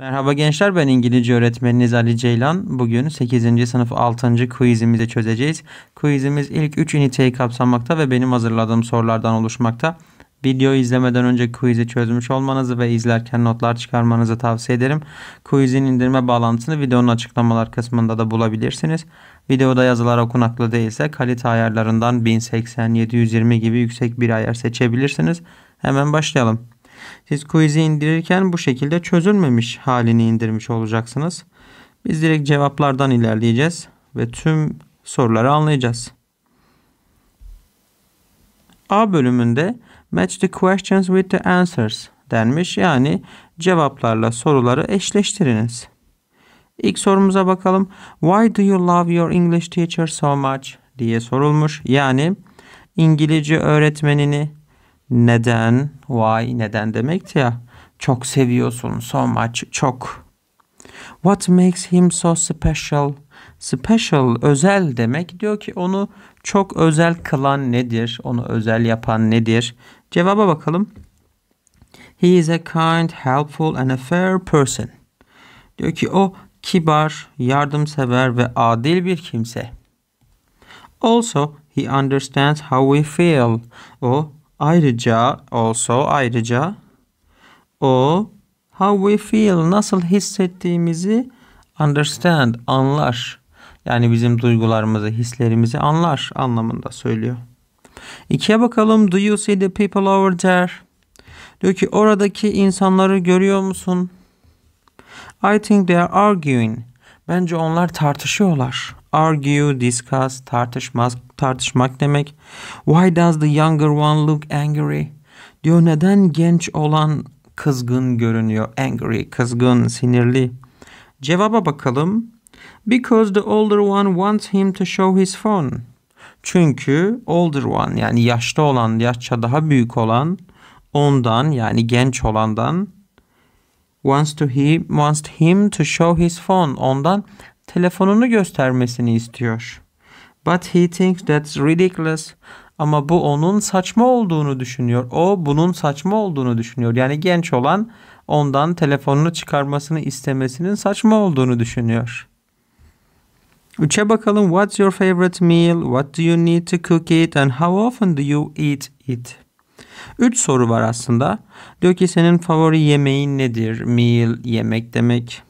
Merhaba gençler ben İngilizce öğretmeniniz Ali Ceylan. Bugün 8. sınıf 6. quizimizi çözeceğiz. Quizimiz ilk 3 üniteyi kapsamakta ve benim hazırladığım sorulardan oluşmakta. Video izlemeden önce quiz'i çözmüş olmanızı ve izlerken notlar çıkarmanızı tavsiye ederim. Quiz'in indirme bağlantısını videonun açıklamalar kısmında da bulabilirsiniz. Videoda yazılar okunaklı değilse kalite ayarlarından 1080-720 gibi yüksek bir ayar seçebilirsiniz. Hemen başlayalım. Siz quiz'i indirirken bu şekilde çözülmemiş halini indirmiş olacaksınız. Biz direkt cevaplardan ilerleyeceğiz ve tüm soruları anlayacağız. A bölümünde match the questions with the answers denmiş. Yani cevaplarla soruları eşleştiriniz. İlk sorumuza bakalım. Why do you love your English teacher so much diye sorulmuş. Yani İngilizce öğretmenini neden, why neden demekti ya. Çok seviyorsun, so much, çok. What makes him so special? Special, özel demek. Diyor ki onu çok özel kılan nedir? Onu özel yapan nedir? Cevaba bakalım. He is a kind, helpful and a fair person. Diyor ki o kibar, yardımsever ve adil bir kimse. Also, he understands how we feel. O Ayrıca also ayrıca o how we feel nasıl hissettiğimizi understand anlar. Yani bizim duygularımızı, hislerimizi anlar anlamında söylüyor. İkiye bakalım. Do you see the people over there? Diyor ki oradaki insanları görüyor musun? I think they are arguing. Bence onlar tartışıyorlar. Argue, discuss, tartışmak, tartışmak demek. Why does the younger one look angry? Diyor neden genç olan kızgın görünüyor? Angry, kızgın, sinirli. Cevaba bakalım. Because the older one wants him to show his phone. Çünkü older one yani yaşlı olan, yaşça daha büyük olan ondan yani genç olandan wants to he wants him to show his phone ondan telefonunu göstermesini istiyor. But he thinks that's ridiculous. Ama bu onun saçma olduğunu düşünüyor. O bunun saçma olduğunu düşünüyor. Yani genç olan ondan telefonunu çıkarmasını istemesinin saçma olduğunu düşünüyor. Üçe bakalım. What's your favorite meal? What do you need to cook it? And how often do you eat it? Üç soru var aslında. Diyor ki senin favori yemeğin nedir? Meal, yemek demek.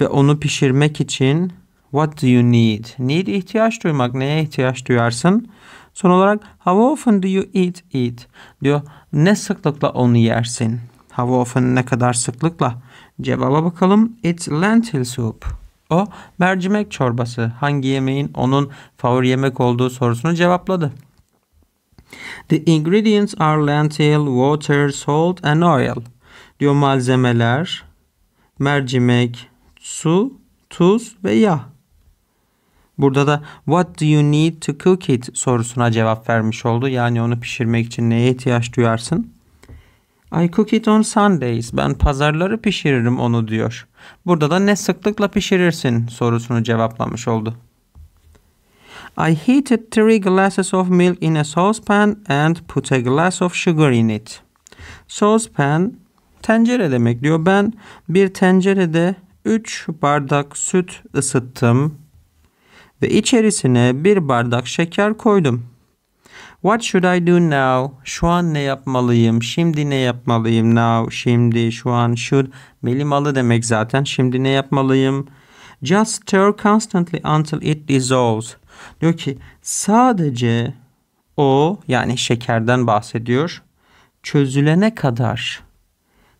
Ve onu pişirmek için What do you need? Need ihtiyaç duymak. Neye ihtiyaç duyarsın? Son olarak how often do you eat it? Diyor ne sıklıkla onu yersin? How often ne kadar sıklıkla? Cevaba bakalım. It's lentil soup. O mercimek çorbası. Hangi yemeğin onun favori yemek olduğu sorusunu cevapladı. The ingredients are lentil, water, salt and oil. Diyor malzemeler mercimek, su, tuz ve yağ. Burada da what do you need to cook it sorusuna cevap vermiş oldu. Yani onu pişirmek için neye ihtiyaç duyarsın? I cook it on Sundays. Ben pazarları pişiririm onu diyor. Burada da ne sıklıkla pişirirsin sorusunu cevaplamış oldu. I heated three glasses of milk in a saucepan and put a glass of sugar in it. Saucepan tencere demek diyor. Ben bir tencerede 3 bardak süt ısıttım ve içerisine bir bardak şeker koydum. What should I do now? Şu an ne yapmalıyım? Şimdi ne yapmalıyım? Now, şimdi, şu an, should. Melimalı demek zaten. Şimdi ne yapmalıyım? Just stir constantly until it dissolves. Diyor ki sadece o yani şekerden bahsediyor. Çözülene kadar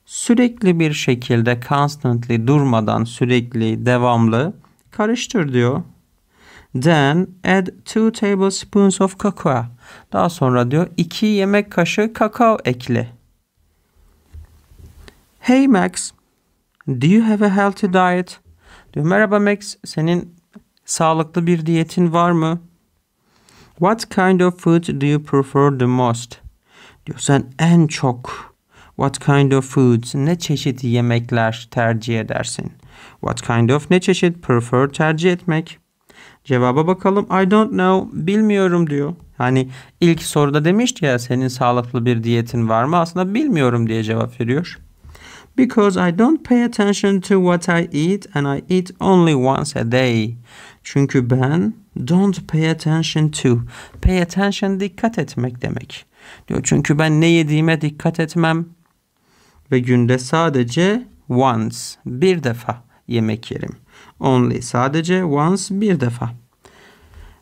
sürekli bir şekilde constantly durmadan sürekli devamlı karıştır diyor. Then add two tablespoons of kakao. Daha sonra diyor 2 yemek kaşığı kakao ekle. Hey Max, do you have a healthy diet? Diyor merhaba Max, senin sağlıklı bir diyetin var mı? What kind of food do you prefer the most? Diyor sen en çok What kind of foods? Ne çeşit yemekler tercih edersin? What kind of ne çeşit prefer tercih etmek? Cevaba bakalım. I don't know. Bilmiyorum diyor. Hani ilk soruda demişti ya senin sağlıklı bir diyetin var mı? Aslında bilmiyorum diye cevap veriyor. Because I don't pay attention to what I eat and I eat only once a day. Çünkü ben don't pay attention to. Pay attention dikkat etmek demek. Diyor çünkü ben ne yediğime dikkat etmem ve günde sadece once bir defa yemek yerim. Only sadece once bir defa.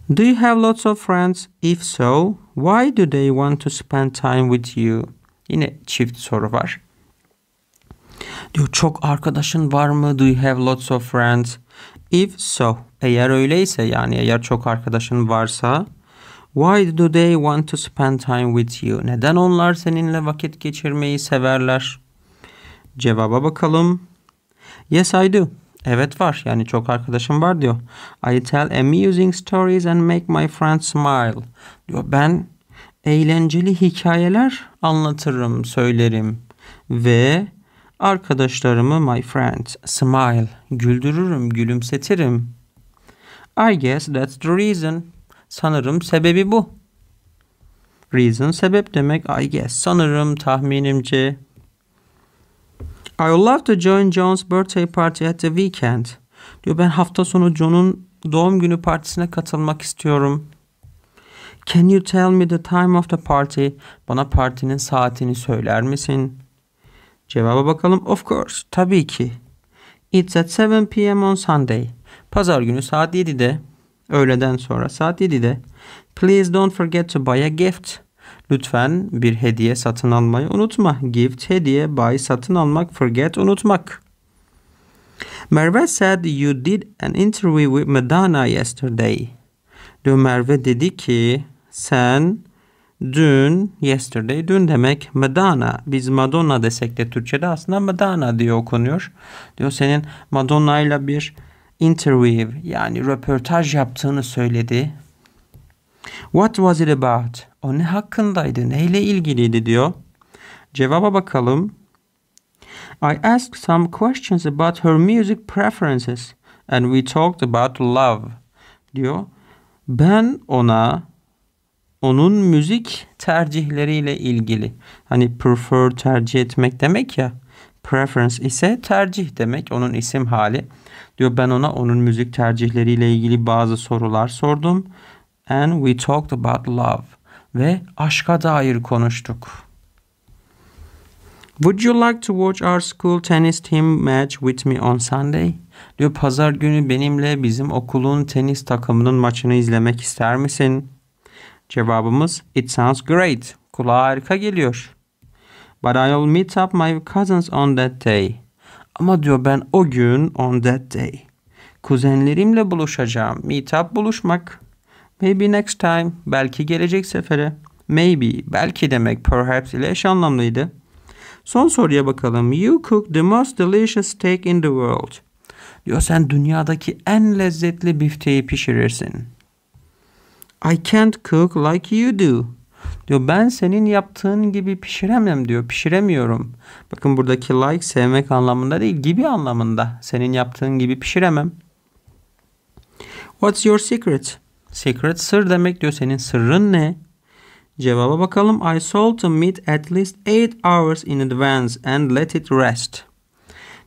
Do you have lots of friends? If so, why do they want to spend time with you? Yine çift soru var. Diyor çok arkadaşın var mı? Do you have lots of friends? If so, eğer öyleyse yani eğer çok arkadaşın varsa Why do they want to spend time with you? Neden onlar seninle vakit geçirmeyi severler? Cevaba bakalım. Yes I do. Evet var. Yani çok arkadaşım var diyor. I tell amusing stories and make my friends smile. Diyor ben eğlenceli hikayeler anlatırım, söylerim ve arkadaşlarımı my friends smile güldürürüm, gülümsetirim. I guess that's the reason. Sanırım sebebi bu. Reason sebep demek I guess. Sanırım tahminimce I would love to join John's birthday party at the weekend. Diyor ben hafta sonu John'un doğum günü partisine katılmak istiyorum. Can you tell me the time of the party? Bana partinin saatini söyler misin? Cevaba bakalım. Of course. Tabii ki. It's at 7 p.m. on Sunday. Pazar günü saat 7'de. Öğleden sonra saat 7'de. Please don't forget to buy a gift. Lütfen bir hediye satın almayı unutma. Gift, hediye, buy, satın almak, forget, unutmak. Merve said you did an interview with Madonna yesterday. Diyor Merve dedi ki sen dün, yesterday dün demek Madonna. Biz Madonna desek de Türkçe'de aslında Madonna diye okunuyor. Diyor senin Madonna ile bir interview yani röportaj yaptığını söyledi. What was it about? O ne hakkındaydı? Neyle ilgiliydi diyor. Cevaba bakalım. I asked some questions about her music preferences and we talked about love diyor. Ben ona onun müzik tercihleriyle ilgili. Hani prefer tercih etmek demek ya. Preference ise tercih demek onun isim hali. Diyor ben ona onun müzik tercihleriyle ilgili bazı sorular sordum. And we talked about love ve aşka dair konuştuk. Would you like to watch our school tennis team match with me on Sunday? Diyor pazar günü benimle bizim okulun tenis takımının maçını izlemek ister misin? Cevabımız it sounds great. Kulağa harika geliyor. But I'll meet up my cousins on that day. Ama diyor ben o gün on that day. Kuzenlerimle buluşacağım. Meet up buluşmak. Maybe next time belki gelecek sefere. Maybe belki demek perhaps ile eş anlamlıydı. Son soruya bakalım. You cook the most delicious steak in the world. Diyor sen dünyadaki en lezzetli bifteyi pişirirsin. I can't cook like you do. Diyor ben senin yaptığın gibi pişiremem diyor. Pişiremiyorum. Bakın buradaki like sevmek anlamında değil gibi anlamında. Senin yaptığın gibi pişiremem. What's your secret? Secret sır demek diyor. Senin sırrın ne? Cevaba bakalım. I salt to meet at least 8 hours in advance and let it rest.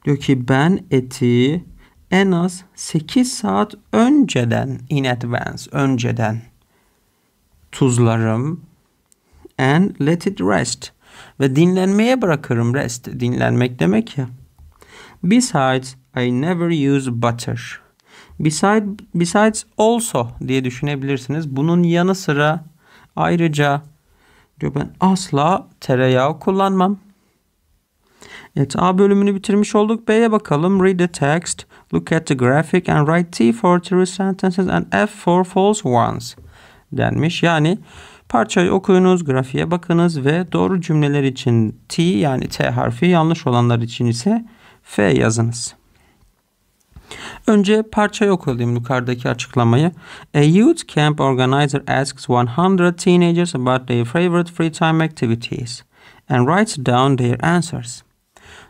Diyor ki ben eti en az 8 saat önceden in advance önceden tuzlarım and let it rest ve dinlenmeye bırakırım rest dinlenmek demek ya. Besides I never use butter. Beside, besides also diye düşünebilirsiniz. Bunun yanı sıra ayrıca diyor ben asla tereyağı kullanmam. Evet A bölümünü bitirmiş olduk. B'ye bakalım. Read the text, look at the graphic and write T for true sentences and F for false ones denmiş. Yani parçayı okuyunuz, grafiğe bakınız ve doğru cümleler için T yani T harfi yanlış olanlar için ise F yazınız. Önce parçayı okuyayım yukarıdaki açıklamayı. A youth camp organizer asks 100 teenagers about their favorite free time activities and writes down their answers.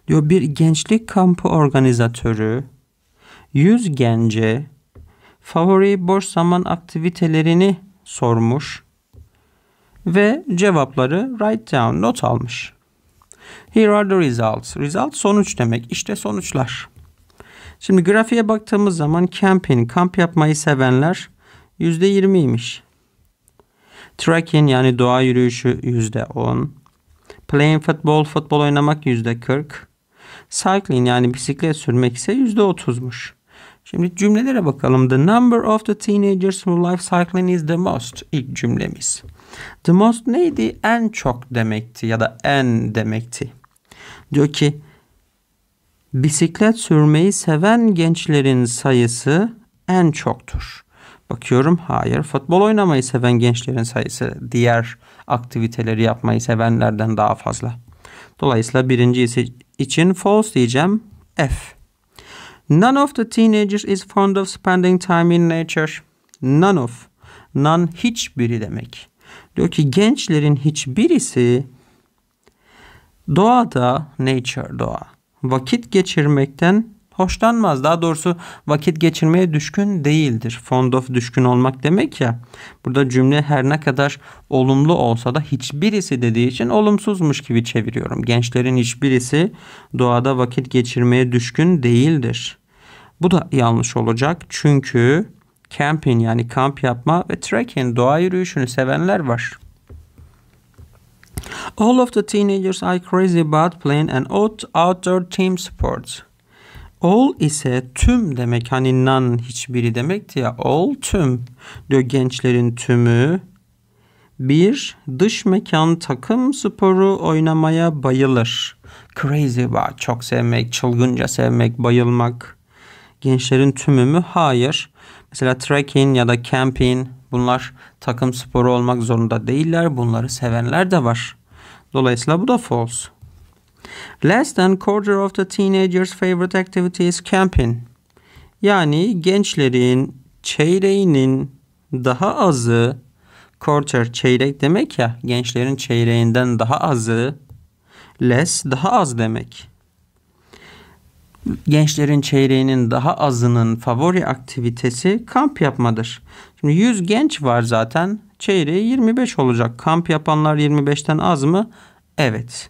Diyor bir gençlik kampı organizatörü 100 gence favori boş zaman aktivitelerini sormuş ve cevapları write down not almış. Here are the results. Result sonuç demek. İşte sonuçlar. Şimdi grafiğe baktığımız zaman camping, kamp yapmayı sevenler %20'ymiş. Trekking yani doğa yürüyüşü %10. Playing football, futbol oynamak %40. Cycling yani bisiklet sürmek ise %30'muş. Şimdi cümlelere bakalım. The number of the teenagers who like cycling is the most. İlk cümlemiz. The most neydi? En çok demekti ya da en demekti. Diyor ki Bisiklet sürmeyi seven gençlerin sayısı en çoktur. Bakıyorum hayır futbol oynamayı seven gençlerin sayısı diğer aktiviteleri yapmayı sevenlerden daha fazla. Dolayısıyla birinci için false diyeceğim F. None of the teenagers is fond of spending time in nature. None of. None hiçbiri demek. Diyor ki gençlerin hiçbirisi doğada nature doğa vakit geçirmekten hoşlanmaz. Daha doğrusu vakit geçirmeye düşkün değildir. Fond of düşkün olmak demek ya. Burada cümle her ne kadar olumlu olsa da hiçbirisi dediği için olumsuzmuş gibi çeviriyorum. Gençlerin hiçbirisi doğada vakit geçirmeye düşkün değildir. Bu da yanlış olacak çünkü camping yani kamp yapma ve trekking doğa yürüyüşünü sevenler var. All of the teenagers are crazy about playing and outdoor team sports. All ise tüm demek. Hani none hiçbiri demekti ya. All tüm diyor gençlerin tümü. Bir dış mekan takım sporu oynamaya bayılır. Crazy about çok sevmek, çılgınca sevmek, bayılmak. Gençlerin tümü mü? Hayır. Mesela trekking ya da camping Bunlar takım sporu olmak zorunda değiller. Bunları sevenler de var. Dolayısıyla bu da false. Less than quarter of the teenagers' favorite activity is camping. Yani gençlerin çeyreğinin daha azı quarter çeyrek demek ya gençlerin çeyreğinden daha azı less daha az demek gençlerin çeyreğinin daha azının favori aktivitesi kamp yapmadır. Şimdi 100 genç var zaten. Çeyreği 25 olacak. Kamp yapanlar 25'ten az mı? Evet.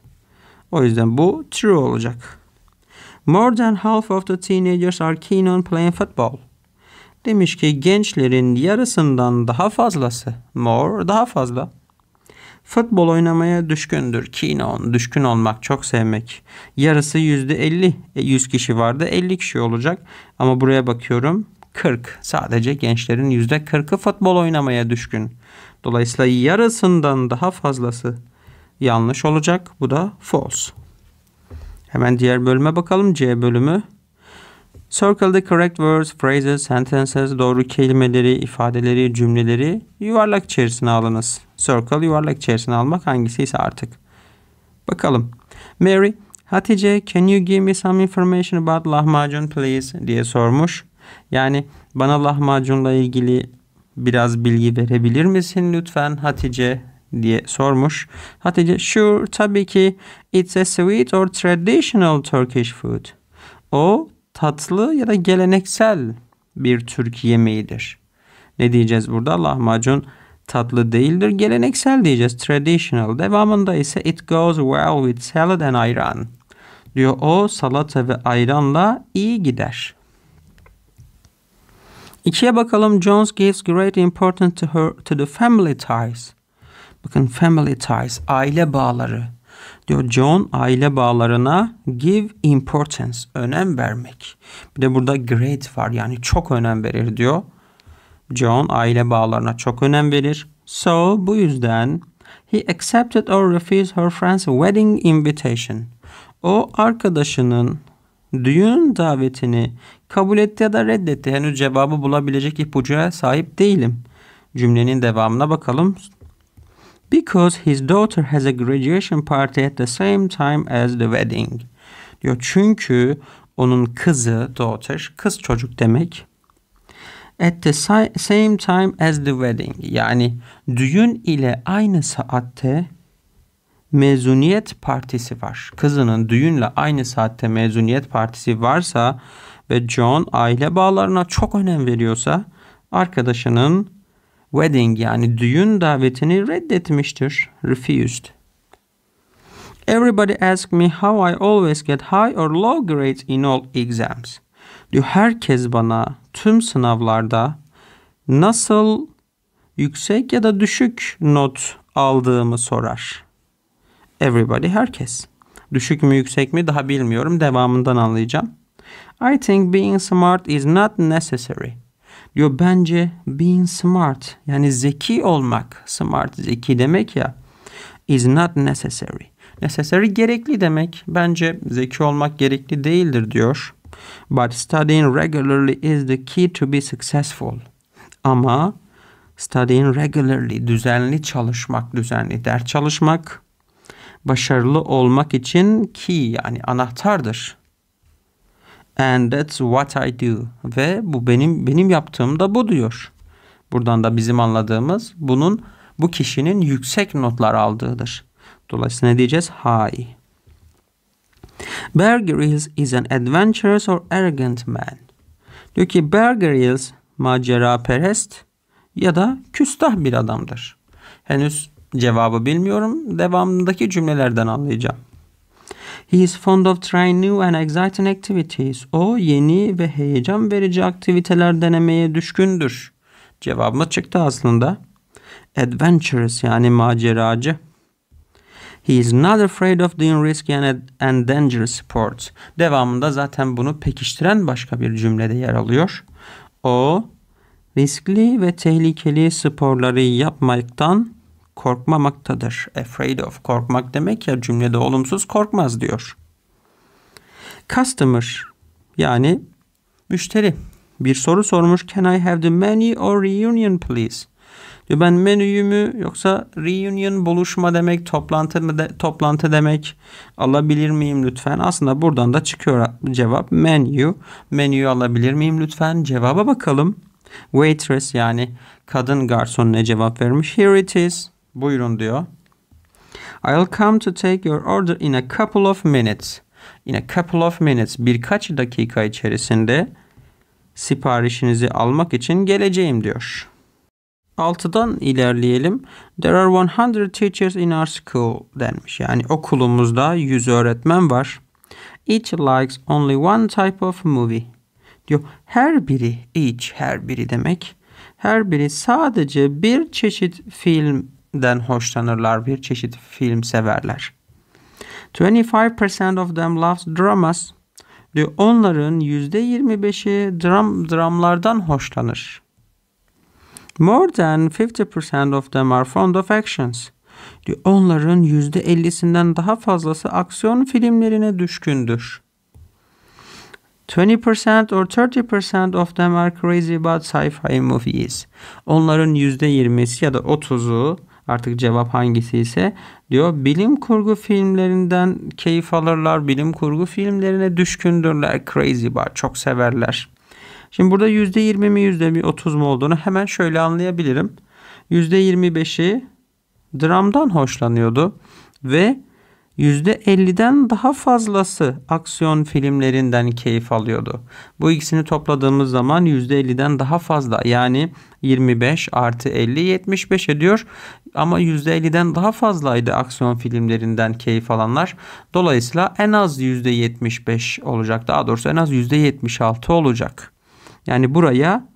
O yüzden bu true olacak. More than half of the teenagers are keen on playing football. Demiş ki gençlerin yarısından daha fazlası. More daha fazla Futbol oynamaya düşkündür. Keen on, düşkün olmak, çok sevmek. Yarısı yüzde %50, 100 e, kişi vardı. 50 kişi olacak. Ama buraya bakıyorum 40. Sadece gençlerin yüzde %40'ı futbol oynamaya düşkün. Dolayısıyla yarısından daha fazlası yanlış olacak. Bu da false. Hemen diğer bölüme bakalım. C bölümü. Circle the correct words, phrases, sentences, doğru kelimeleri, ifadeleri, cümleleri yuvarlak içerisine alınız. Circle yuvarlak içerisine almak hangisi ise artık. Bakalım. Mary, Hatice can you give me some information about lahmacun please diye sormuş. Yani bana lahmacunla ilgili biraz bilgi verebilir misin lütfen Hatice diye sormuş. Hatice sure tabii ki it's a sweet or traditional Turkish food. O tatlı ya da geleneksel bir Türk yemeğidir. Ne diyeceğiz burada? Lahmacun tatlı değildir. Geleneksel diyeceğiz. Traditional. Devamında ise it goes well with salad and ayran. Diyor o salata ve ayranla iyi gider. İkiye bakalım. Jones gives great importance to, her, to the family ties. Bakın family ties, aile bağları. Diyor John aile bağlarına give importance, önem vermek. Bir de burada great var yani çok önem verir diyor. John aile bağlarına çok önem verir. So bu yüzden he accepted or refused her friend's wedding invitation. O arkadaşının düğün davetini kabul etti ya da reddetti. Henüz cevabı bulabilecek ipucuya sahip değilim. Cümlenin devamına bakalım. Because his daughter has a graduation party at the same time as the wedding. Diyor çünkü onun kızı daughter, kız çocuk demek at the same time as the wedding. Yani düğün ile aynı saatte mezuniyet partisi var. Kızının düğünle aynı saatte mezuniyet partisi varsa ve John aile bağlarına çok önem veriyorsa arkadaşının wedding yani düğün davetini reddetmiştir. Refused. Everybody asks me how I always get high or low grades in all exams. Diyor herkes bana tüm sınavlarda nasıl yüksek ya da düşük not aldığımı sorar. Everybody herkes. Düşük mü yüksek mi daha bilmiyorum. Devamından anlayacağım. I think being smart is not necessary. Diyor bence being smart yani zeki olmak smart zeki demek ya is not necessary. Necessary gerekli demek. Bence zeki olmak gerekli değildir diyor. But studying regularly is the key to be successful. Ama studying regularly, düzenli çalışmak, düzenli ders çalışmak başarılı olmak için key yani anahtardır. And that's what I do ve bu benim benim yaptığım da bu diyor. Buradan da bizim anladığımız bunun bu kişinin yüksek notlar aldığıdır. Dolayısıyla ne diyeceğiz? High. Bear Grylls is an adventurous or arrogant man. Diyor ki Bear Grylls macera perest ya da küstah bir adamdır. Henüz cevabı bilmiyorum. Devamındaki cümlelerden anlayacağım. He is fond of trying new and exciting activities. O yeni ve heyecan verici aktiviteler denemeye düşkündür. Cevabımız çıktı aslında. Adventurous yani maceracı. He is not afraid of doing risky and, and dangerous sports. Devamında zaten bunu pekiştiren başka bir cümlede yer alıyor. O riskli ve tehlikeli sporları yapmaktan korkmamaktadır. Afraid of korkmak demek ya cümlede olumsuz korkmaz diyor. Customer yani müşteri bir soru sormuş. Can I have the menu or reunion please? Diyor ben menüyü mü yoksa reunion buluşma demek, toplantı mı de, toplantı demek alabilir miyim lütfen? Aslında buradan da çıkıyor cevap menu Menüyü alabilir miyim lütfen? Cevaba bakalım. Waitress yani kadın garson ne cevap vermiş? Here it is. Buyurun diyor. I'll come to take your order in a couple of minutes. In a couple of minutes birkaç dakika içerisinde siparişinizi almak için geleceğim diyor. 6'dan ilerleyelim. There are 100 teachers in our school denmiş. Yani okulumuzda 100 öğretmen var. Each likes only one type of movie. Diyor her biri, each her biri demek. Her biri sadece bir çeşit filmden hoşlanırlar, bir çeşit film severler. 25% of them loves dramas. Diyor onların %25'i dram, dramlardan hoşlanır. More than 50% of them are fond of actions. Diyor, onların %50'sinden daha fazlası aksiyon filmlerine düşkündür. 20% or 30% of them are crazy about sci-fi movies. Onların %20'si ya da 30'u artık cevap hangisi ise diyor bilim kurgu filmlerinden keyif alırlar. Bilim kurgu filmlerine düşkündürler. Crazy about çok severler. Şimdi burada %20 mi %30 mu olduğunu hemen şöyle anlayabilirim. %25'i dramdan hoşlanıyordu ve %50'den daha fazlası aksiyon filmlerinden keyif alıyordu. Bu ikisini topladığımız zaman %50'den daha fazla yani 25 artı 50 75 ediyor. Ama %50'den daha fazlaydı aksiyon filmlerinden keyif alanlar. Dolayısıyla en az %75 olacak daha doğrusu en az %76 olacak. Yani buraya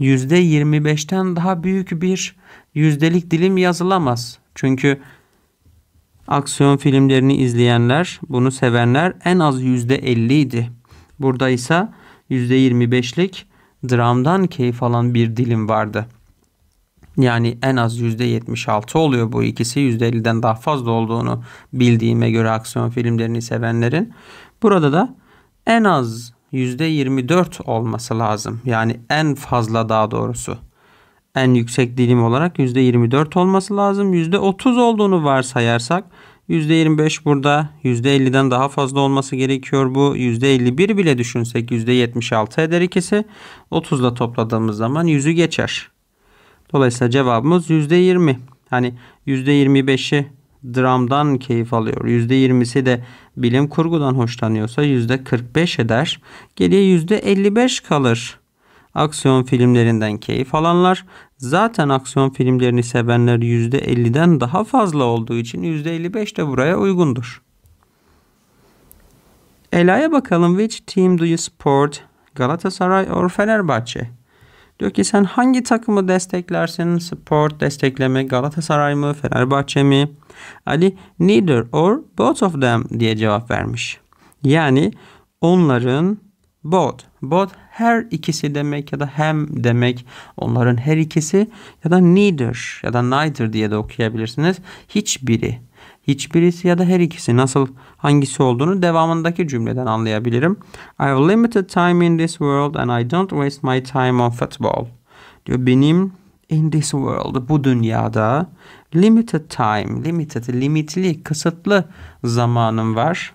%25'ten daha büyük bir yüzdelik dilim yazılamaz. Çünkü aksiyon filmlerini izleyenler, bunu sevenler en az %50 idi. Burada ise %25'lik dramdan keyif alan bir dilim vardı. Yani en az %76 oluyor bu ikisi. %50'den daha fazla olduğunu bildiğime göre aksiyon filmlerini sevenlerin. Burada da en az %24 olması lazım. Yani en fazla daha doğrusu. En yüksek dilim olarak %24 olması lazım. %30 olduğunu varsayarsak %25 burada %50'den daha fazla olması gerekiyor bu. %51 bile düşünsek %76 eder ikisi. 30 ile topladığımız zaman 100'ü geçer. Dolayısıyla cevabımız %20. Hani %25'i dramdan keyif alıyor. %20'si de bilim kurgudan hoşlanıyorsa %45 eder. Geriye %55 kalır. Aksiyon filmlerinden keyif alanlar zaten aksiyon filmlerini sevenler %50'den daha fazla olduğu için %55 de buraya uygundur. Ela'ya bakalım which team do you support? Galatasaray or Fenerbahçe? Diyor ki sen hangi takımı desteklersin? Sport destekleme, Galatasaray mı, Fenerbahçe mi? Ali neither or both of them diye cevap vermiş. Yani onların both. Both her ikisi demek ya da hem demek. Onların her ikisi ya da neither ya da neither diye de okuyabilirsiniz. Hiçbiri hiçbirisi ya da her ikisi nasıl hangisi olduğunu devamındaki cümleden anlayabilirim. I have limited time in this world and I don't waste my time on football. Diyor benim in this world bu dünyada limited time, limited, limitli, kısıtlı zamanım var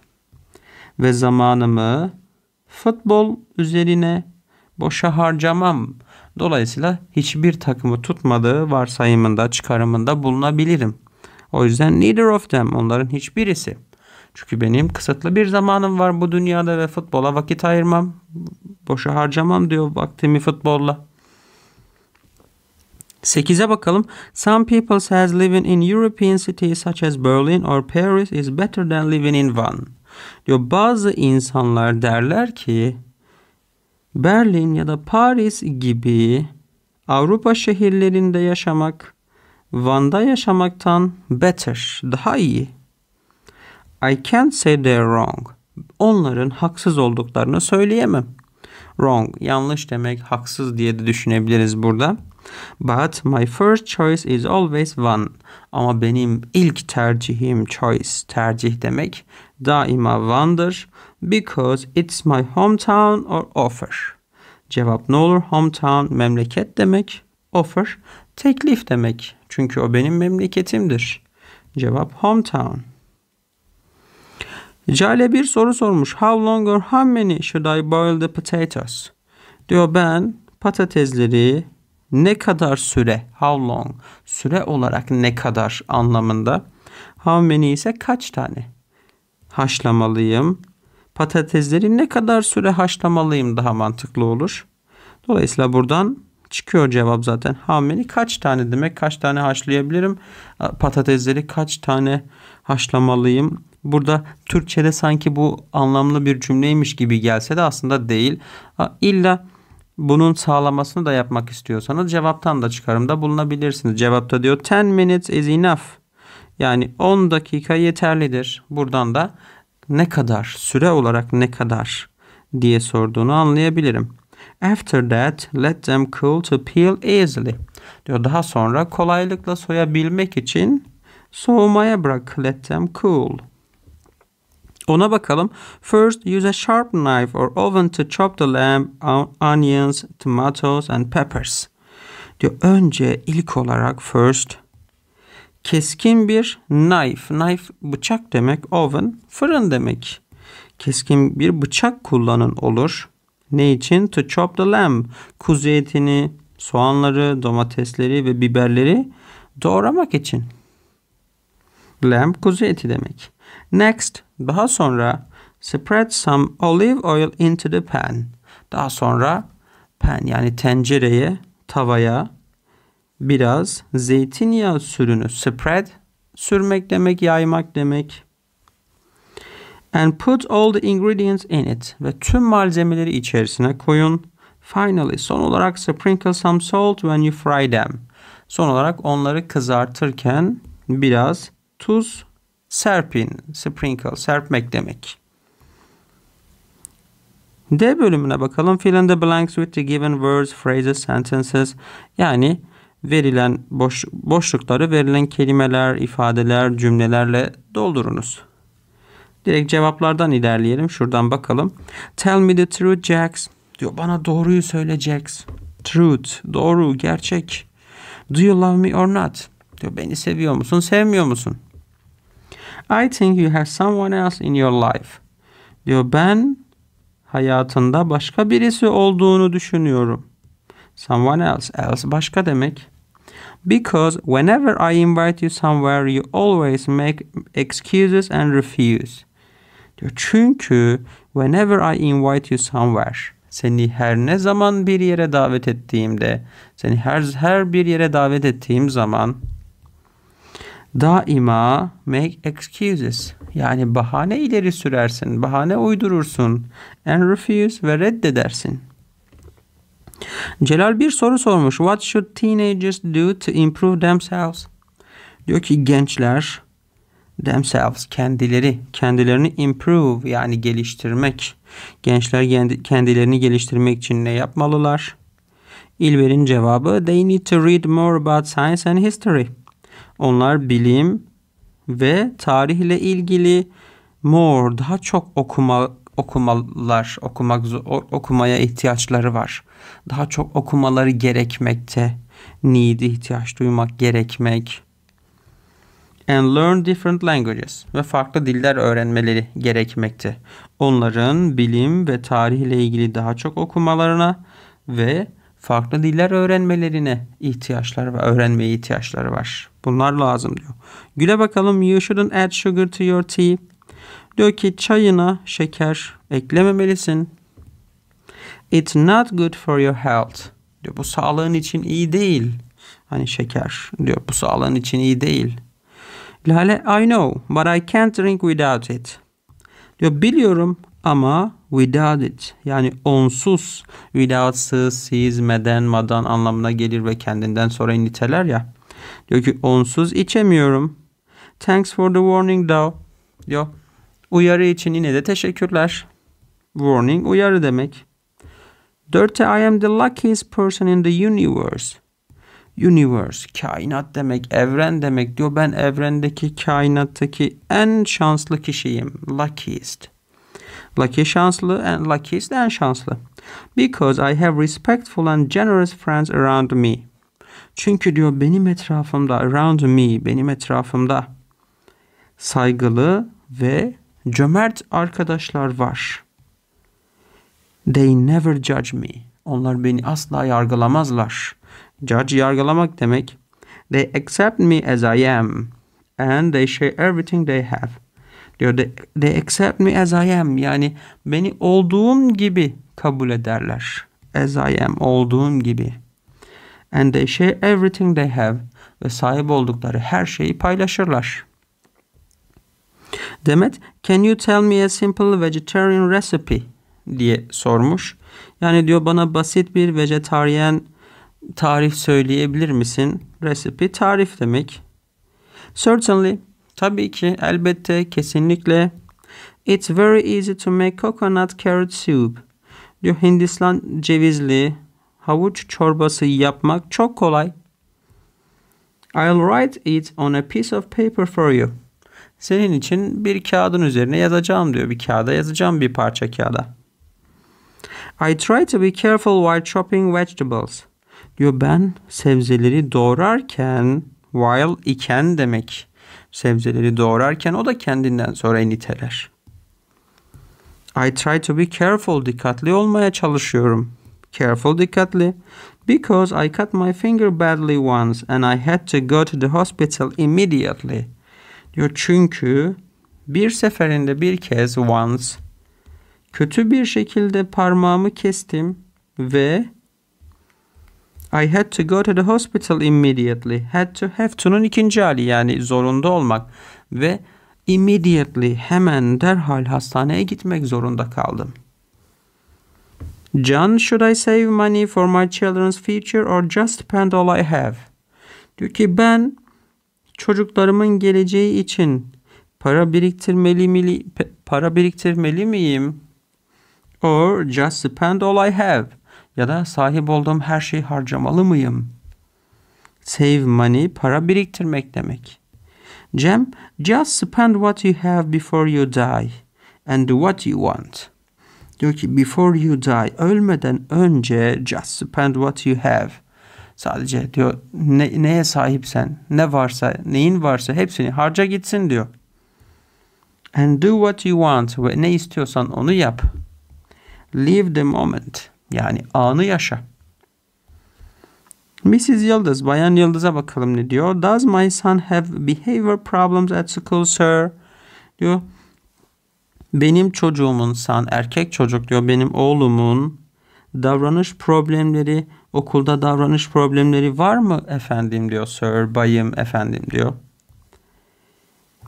ve zamanımı futbol üzerine boşa harcamam. Dolayısıyla hiçbir takımı tutmadığı varsayımında, çıkarımında bulunabilirim. O yüzden neither of them onların hiçbirisi. Çünkü benim kısıtlı bir zamanım var bu dünyada ve futbola vakit ayırmam. Boşa harcamam diyor vaktimi futbolla. 8'e bakalım. Some people says living in European cities such as Berlin or Paris is better than living in Van. Diyor bazı insanlar derler ki Berlin ya da Paris gibi Avrupa şehirlerinde yaşamak Van'da yaşamaktan better, daha iyi. I can't say they're wrong. Onların haksız olduklarını söyleyemem. Wrong, yanlış demek, haksız diye de düşünebiliriz burada. But my first choice is always one. Ama benim ilk tercihim choice, tercih demek daima one'dır. Because it's my hometown or offer. Cevap ne olur? Hometown memleket demek, offer teklif demek. Çünkü o benim memleketimdir. Cevap hometown. Cale bir soru sormuş. How long or how many should I boil the potatoes? Diyor ben patatesleri ne kadar süre, how long, süre olarak ne kadar anlamında. How many ise kaç tane haşlamalıyım. Patatesleri ne kadar süre haşlamalıyım daha mantıklı olur. Dolayısıyla buradan çıkıyor cevap zaten. How kaç tane demek? Kaç tane haşlayabilirim? Patatesleri kaç tane haşlamalıyım? Burada Türkçe'de sanki bu anlamlı bir cümleymiş gibi gelse de aslında değil. İlla bunun sağlamasını da yapmak istiyorsanız cevaptan da çıkarımda bulunabilirsiniz. Cevapta diyor 10 minutes is enough. Yani 10 dakika yeterlidir. Buradan da ne kadar süre olarak ne kadar diye sorduğunu anlayabilirim. After that let them cool to peel easily. Diyor daha sonra kolaylıkla soyabilmek için soğumaya bırak. Let them cool. Ona bakalım. First use a sharp knife or oven to chop the lamb, onions, tomatoes and peppers. Diyor önce ilk olarak first keskin bir knife. Knife bıçak demek, oven fırın demek. Keskin bir bıçak kullanın olur. Ne için? To chop the lamb. Kuzu etini, soğanları, domatesleri ve biberleri doğramak için. Lamb kuzu eti demek. Next, daha sonra spread some olive oil into the pan. Daha sonra pan yani tencereye, tavaya biraz zeytinyağı sürünüz. spread sürmek demek, yaymak demek and put all the ingredients in it ve tüm malzemeleri içerisine koyun. Finally son olarak sprinkle some salt when you fry them. Son olarak onları kızartırken biraz tuz serpin. Sprinkle serpmek demek. D bölümüne bakalım. Fill in the blanks with the given words, phrases, sentences. Yani verilen boş, boşlukları verilen kelimeler, ifadeler, cümlelerle doldurunuz. Direkt cevaplardan ilerleyelim. Şuradan bakalım. Tell me the truth Jax. Diyor bana doğruyu söyle Jax. Truth. Doğru. Gerçek. Do you love me or not? Diyor beni seviyor musun? Sevmiyor musun? I think you have someone else in your life. Diyor ben hayatında başka birisi olduğunu düşünüyorum. Someone else. Else başka demek. Because whenever I invite you somewhere you always make excuses and refuse. Diyor. Çünkü whenever I invite you somewhere seni her ne zaman bir yere davet ettiğimde, seni her her bir yere davet ettiğim zaman daima make excuses yani bahane ileri sürersin, bahane uydurursun and refuse ve reddedersin. Celal bir soru sormuş. What should teenagers do to improve themselves? Diyor ki gençler themselves kendileri kendilerini improve yani geliştirmek gençler kendilerini geliştirmek için ne yapmalılar? İlber'in cevabı they need to read more about science and history. Onlar bilim ve tarihle ilgili more daha çok okuma okumalar okumak okumaya ihtiyaçları var. Daha çok okumaları gerekmekte. Need ihtiyaç duymak gerekmek and learn different languages ve farklı diller öğrenmeleri gerekmekte. Onların bilim ve tarihle ilgili daha çok okumalarına ve farklı diller öğrenmelerine ihtiyaçlar ve öğrenmeye ihtiyaçları var. Bunlar lazım diyor. Güle bakalım you shouldn't add sugar to your tea. Diyor ki çayına şeker eklememelisin. It's not good for your health. Diyor bu sağlığın için iyi değil. Hani şeker diyor bu sağlığın için iyi değil. Lale I know but I can't drink without it. Diyor biliyorum ama without it yani onsuz withoutsız siz meden madan anlamına gelir ve kendinden sonra niteler ya. Diyor ki onsuz içemiyorum. Thanks for the warning though. Diyor uyarı için yine de teşekkürler. Warning uyarı demek. 4. I am the luckiest person in the universe universe kainat demek, evren demek diyor. Ben evrendeki kainattaki en şanslı kişiyim. Luckiest. Lucky şanslı and luckiest en şanslı. Because I have respectful and generous friends around me. Çünkü diyor benim etrafımda around me benim etrafımda saygılı ve cömert arkadaşlar var. They never judge me. Onlar beni asla yargılamazlar. Judge yargılamak demek. They accept me as I am and they share everything they have. Diyor they, they accept me as I am yani beni olduğum gibi kabul ederler. As I am olduğum gibi. And they share everything they have ve sahip oldukları her şeyi paylaşırlar. Demet, can you tell me a simple vegetarian recipe diye sormuş. Yani diyor bana basit bir vejetaryen tarif söyleyebilir misin? Recipe tarif demek. Certainly. Tabii ki, elbette, kesinlikle. It's very easy to make coconut carrot soup. Diyor Hindistan cevizli havuç çorbası yapmak çok kolay. I'll write it on a piece of paper for you. Senin için bir kağıdın üzerine yazacağım diyor. Bir kağıda yazacağım bir parça kağıda. I try to be careful while chopping vegetables. Diyor ben sebzeleri doğrarken while iken demek sebzeleri doğrarken o da kendinden sonra niteler. I try to be careful dikkatli olmaya çalışıyorum. Careful dikkatli. Because I cut my finger badly once and I had to go to the hospital immediately. Diyor çünkü bir seferinde bir kez once kötü bir şekilde parmağımı kestim ve I had to go to the hospital immediately. Had to have to'nun ikinci hali yani zorunda olmak ve immediately hemen derhal hastaneye gitmek zorunda kaldım. John, should I save money for my children's future or just spend all I have? Diyor ki ben çocuklarımın geleceği için para biriktirmeli mi para biriktirmeli miyim? Or just spend all I have ya da sahip olduğum her şeyi harcamalı mıyım? Save money para biriktirmek demek. Cem, just spend what you have before you die and do what you want. Diyor ki before you die ölmeden önce just spend what you have. Sadece diyor ne, neye sahipsen, ne varsa, neyin varsa hepsini harca gitsin diyor. And do what you want ve ne istiyorsan onu yap. Live the moment. Yani anı yaşa. Mrs. Yıldız, Bayan Yıldız'a bakalım ne diyor. Does my son have behavior problems at school sir? Diyor. Benim çocuğumun san, erkek çocuk diyor. Benim oğlumun davranış problemleri, okulda davranış problemleri var mı efendim diyor sir, bayım efendim diyor.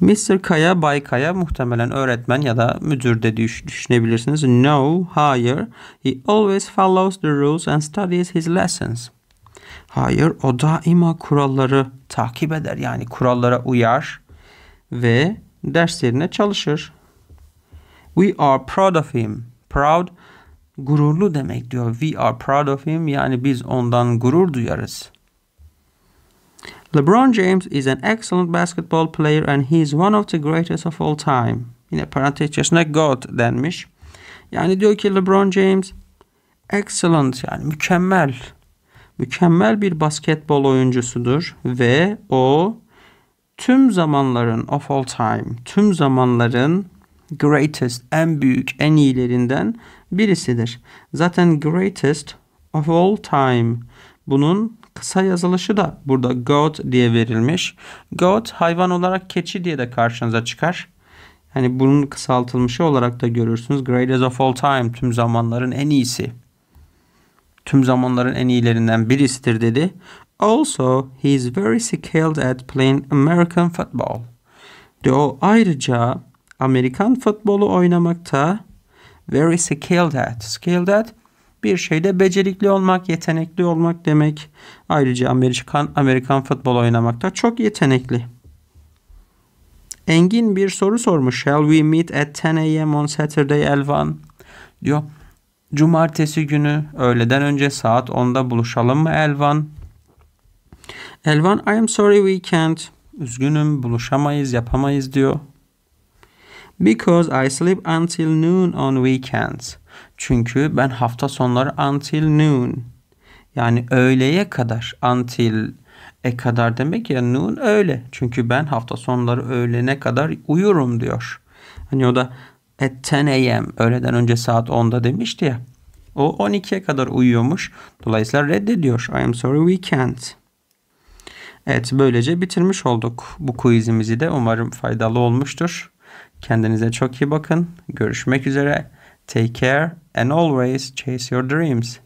Mr. Kaya, Bay Kaya muhtemelen öğretmen ya da müdür de düşünebilirsiniz. No, hayır. He always follows the rules and studies his lessons. Hayır, o daima kuralları takip eder. Yani kurallara uyar ve derslerine çalışır. We are proud of him. Proud, gururlu demek diyor. We are proud of him. Yani biz ondan gurur duyarız. LeBron James is an excellent basketball player and he is one of the greatest of all time. Yine parantez içerisinde God denmiş. Yani diyor ki LeBron James excellent yani mükemmel. Mükemmel bir basketbol oyuncusudur ve o tüm zamanların of all time, tüm zamanların greatest, en büyük, en iyilerinden birisidir. Zaten greatest of all time bunun Kısa yazılışı da burada goat diye verilmiş. Goat hayvan olarak keçi diye de karşınıza çıkar. Hani bunun kısaltılmışı olarak da görürsünüz. Greatest of all time tüm zamanların en iyisi. Tüm zamanların en iyilerinden birisidir dedi. Also he is very skilled at playing American football. De o ayrıca Amerikan futbolu oynamakta very skilled at. Skilled at bir şeyde becerikli olmak, yetenekli olmak demek. Ayrıca Amerikan, Amerikan futbol oynamakta çok yetenekli. Engin bir soru sormuş. Shall we meet at 10 a.m. on Saturday Elvan? Diyor. Cumartesi günü öğleden önce saat 10'da buluşalım mı Elvan? Elvan I am sorry we can't. Üzgünüm buluşamayız yapamayız diyor. Because I sleep until noon on weekends. Çünkü ben hafta sonları until noon yani öğleye kadar until e kadar demek ya noon öğle. Çünkü ben hafta sonları öğlene kadar uyurum diyor. Hani o da at 10 a.m. öğleden önce saat 10'da demişti ya. O 12'ye kadar uyuyormuş. Dolayısıyla reddediyor. I am sorry we can't. Evet böylece bitirmiş olduk bu quizimizi de. Umarım faydalı olmuştur. Kendinize çok iyi bakın. Görüşmek üzere. Take care and always chase your dreams.